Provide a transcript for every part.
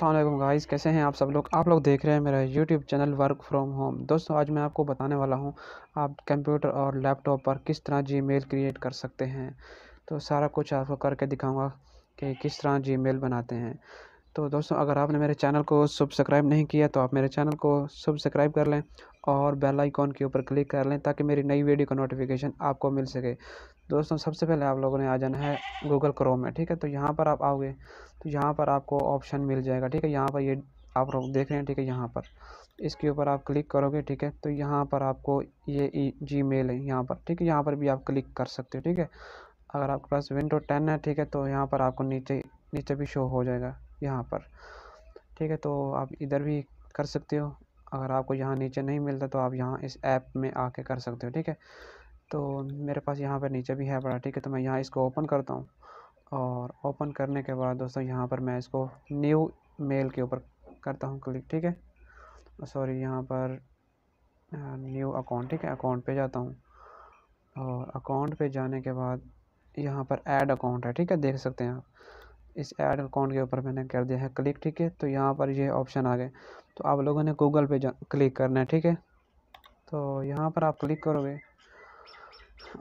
Aslam guys कैसे हैं आप सब लोग आप लोग देख रहे हैं मेरा YouTube channel work from home दोस्तों आज मैं आपको बताने वाला हूं आप कंप्यूटर और लैपटॉप पर किस तरह मेल क्रिएट कर सकते हैं तो सारा कुछ आपको करके दिखाऊंगा कि किस तरह मेल बनाते हैं तो दोस्तों अगर आपने मेरे चैनल को सब्सक्राइब नहीं किया तो आप मेरे चैनल को सब्सक्राइब कर लें और बेल आइकॉन के ऊपर क्लिक कर लें ताकि मेरी नई वीडियो का नोटिफिकेशन आपको मिल सके दोस्तों सबसे पहले आप लोगों ने आ जाना है गूगल क्रोम में ठीक है तो यहाँ पर आप आओगे तो यहाँ पर आपको ऑप्शन मिल जाएगा ठीक है यहाँ पर ये आप लोग देख रहे हैं ठीक है यहाँ पर इसके ऊपर आप क्लिक करोगे ठीक है तो यहाँ पर आपको ये जी मेल है यहाँ पर ठीक है यहाँ पर भी आप क्लिक कर सकते हो ठीक है अगर आपके पास विंडो टेन है ठीक है तो यहाँ पर आपको नीचे नीचे भी शो हो जाएगा यहाँ पर ठीक है तो आप इधर भी कर सकते हो अगर आपको यहाँ नीचे नहीं मिलता तो आप यहाँ इस ऐप में आके कर सकते हो ठीक है तो मेरे पास यहाँ पर नीचे भी है बड़ा ठीक है तो मैं यहाँ इसको ओपन करता हूँ और ओपन करने के बाद दोस्तों यहाँ पर मैं इसको न्यू मेल के ऊपर करता हूँ क्लिक ठीक है सॉरी यहाँ पर न्यू अकाउंट ठीक है अकाउंट पे जाता हूँ और अकाउंट पे जाने के बाद यहाँ पर ऐड अकाउंट है ठीक है देख सकते हैं आप इस ऐड अकाउंट के ऊपर मैंने कर दिया है क्लिक ठीक है तो यहाँ पर ये यह ऑप्शन आ गए तो आप लोगों ने गूगल पे जा क्लिक करना है ठीक है तो यहाँ पर आप क्लिक करोगे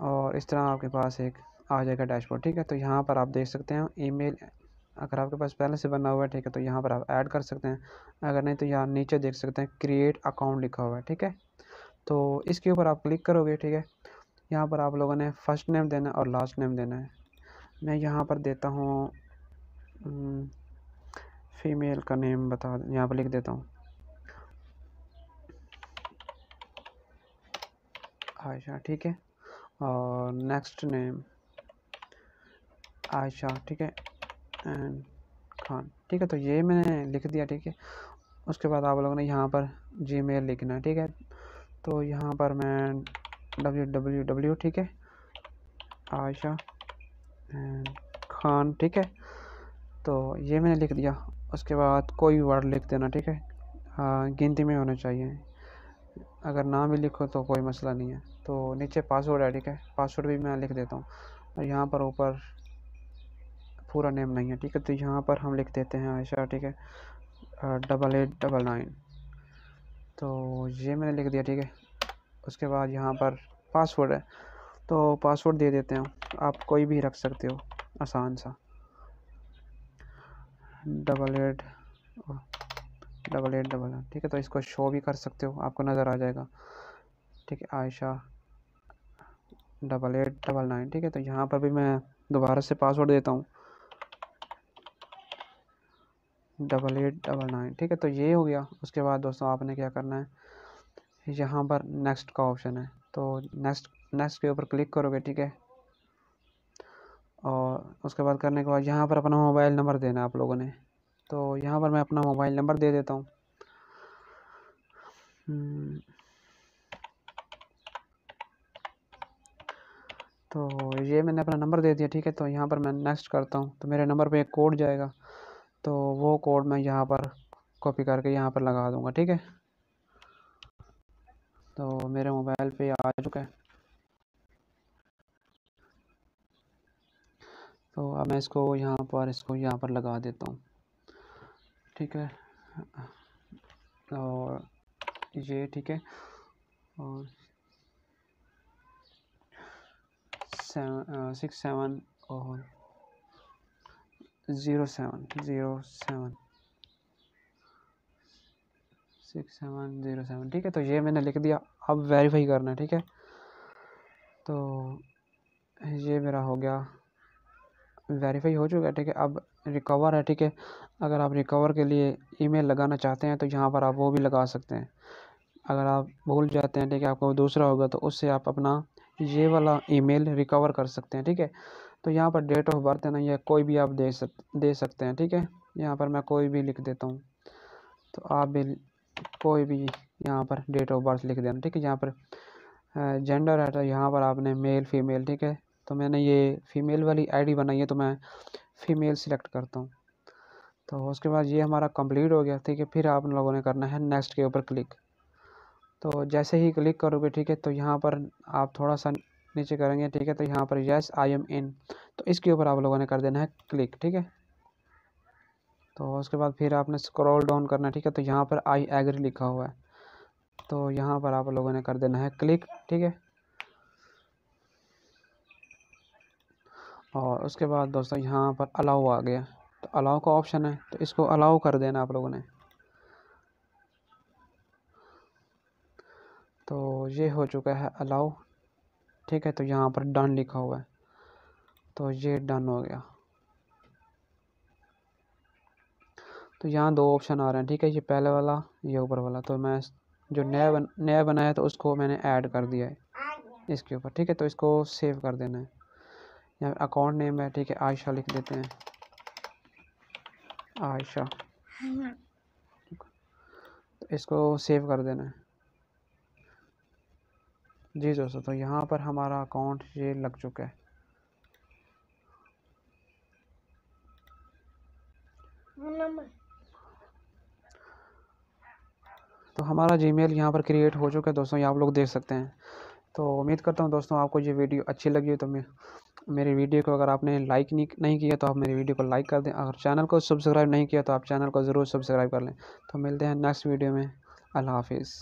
और इस तरह आपके पास एक आ जाएगा डैशबोर्ड ठीक है तो यहाँ पर आप देख सकते हैं ईमेल अगर आपके पास पहले से बना हुआ है ठीक है तो यहाँ पर आप ऐड कर सकते हैं अगर नहीं तो यहाँ नीचे देख सकते हैं क्रिएट अकाउंट लिखा हुआ है ठीक है तो इसके ऊपर आप क्लिक करोगे ठीक है यहाँ पर आप लोगों ने फर्स्ट नेम देना है और लास्ट नेम देना है मैं यहाँ पर देता हूँ फीमेल हम्म, का नेम बता यहाँ पर लिख देता हूँ आयशा ठीक है और नेक्स्ट नेम आयशा ठीक है एंड खान ठीक है तो ये मैंने लिख दिया ठीक है उसके बाद आप लोगों ने यहाँ पर जी मेल लिखना ठीक है तो यहाँ पर मैं डब्ल्यू डब्ल्यू डब्ल्यू ठीक है आयशा एंड खान ठीक है तो ये मैंने लिख दिया उसके बाद कोई वर्ड लिख देना ठीक है हाँ, गिनती में होना चाहिए अगर ना भी लिखो तो कोई मसला नहीं है तो नीचे पासवर्ड ऐड है पासवर्ड भी मैं लिख देता हूँ और यहाँ पर ऊपर पूरा नेम नहीं है ठीक है तो यहाँ पर हम लिख देते हैं आयशा ठीक है डबल एट डबल नाइन तो ये मैंने लिख दिया ठीक है उसके बाद यहाँ पर पासवर्ड है तो पासवर्ड दे देते हैं आप कोई भी रख सकते हो आसान सा double eight double eight double one ठीक है तो इसको शो भी कर सकते हो आपको नज़र आ जाएगा ठीक है Ayesha double eight double nine ठीक है तो यहाँ पर भी मैं दोबारा से पासवर्ड देता हूँ डबल एट डबल नाइन ठीक है तो ये हो गया उसके बाद दोस्तों आपने क्या करना है यहाँ पर नेक्स्ट का ऑप्शन है तो नेक्स्ट नेक्स्ट के ऊपर क्लिक करोगे ठीक है और उसके बाद करने के बाद यहाँ पर अपना मोबाइल नंबर देना है आप लोगों ने तो यहाँ पर मैं अपना मोबाइल नंबर दे देता हूँ हम्म। तो ये मैंने अपना नंबर दे दिया ठीक है तो यहाँ पर मैं नेक्स्ट करता हूँ तो मेरे नंबर पे एक कोड जाएगा तो वो कोड मैं यहाँ पर कॉपी करके यहाँ पर लगा दूँगा ठीक है तो मेरे मोबाइल पे आ चुका है तो अब मैं इसको यहाँ पर इसको यहाँ पर लगा देता हूँ ठीक है और ये ठीक है और सेवन सिक्स सेवन और zero seven zero seven six seven zero seven ठीक है तो ये मैंने लिख दिया अब वेरीफाई करना है ठीक है तो ये मेरा हो गया वेरीफाई हो चुका है ठीक है अब रिकवर है ठीक है अगर आप रिकवर के लिए ईमेल लगाना चाहते हैं तो यहाँ पर आप वो भी लगा सकते हैं अगर आप भूल जाते हैं ठीक है आपको दूसरा होगा तो उससे आप अपना ये वाला ईमेल रिकवर कर सकते हैं ठीक है तो यहाँ पर डेट ऑफ बर्थ है ना या कोई भी आप दे सक दे सकते हैं ठीक है यहाँ पर मैं कोई भी लिख देता हूँ तो आप भी कोई भी यहाँ पर डेट ऑफ बर्थ लिख देना ठीक है यहाँ पर जेंडर है तो यहाँ पर आपने मेल फीमेल ठीक है तो मैंने ये फ़ीमेल वाली आईडी बनाई है तो मैं फ़ीमेल सिलेक्ट करता हूँ तो उसके बाद ये हमारा कंप्लीट हो गया ठीक है फिर आप लोगों ने करना है नेक्स्ट के ऊपर क्लिक तो जैसे ही क्लिक करोगे ठीक है तो यहाँ पर आप थोड़ा सा नीचे करेंगे ठीक है तो यहाँ पर येस आई एम इन तो इसके ऊपर आप लोगों ने कर देना है क्लिक ठीक है तो उसके बाद फिर आपने स्क्रॉल डाउन करना है ठीक है तो यहाँ पर आई एग्री लिखा हुआ है तो यहाँ पर आप लोगों ने कर देना है क्लिक ठीक है और उसके बाद दोस्तों यहाँ पर अलाउ आ गया तो अलाउ का ऑप्शन है तो इसको अलाउ कर देना आप लोगों ने तो ये हो चुका है अलाउ ठीक है तो यहाँ पर डन लिखा हुआ है तो ये डन हो गया तो यहाँ दो ऑप्शन आ रहे हैं ठीक है ये पहले वाला ये ऊपर वाला तो मैं जो नया बन, नया बनाया तो उसको मैंने ऐड कर दिया है इसके ऊपर ठीक है तो इसको सेव कर देना है यहाँ अकाउंट नेम है ठीक है आयशा लिख देते हैं आयशा तो इसको सेव कर देना है जी दोस्तों तो यहाँ पर हमारा अकाउंट ये लग चुका है तो हमारा जीमेल यहाँ पर क्रिएट हो चुका है दोस्तों ये आप लोग देख सकते हैं तो उम्मीद करता हूँ दोस्तों आपको ये वीडियो अच्छी लगी हो तो मैं मेरे वीडियो को अगर आपने लाइक नहीं नहीं किया तो आप मेरे वीडियो को लाइक कर दें अगर चैनल को सब्सक्राइब नहीं किया तो आप चैनल को ज़रूर सब्सक्राइब कर लें तो मिलते हैं नेक्स्ट वीडियो में अल्लाह हाफिज़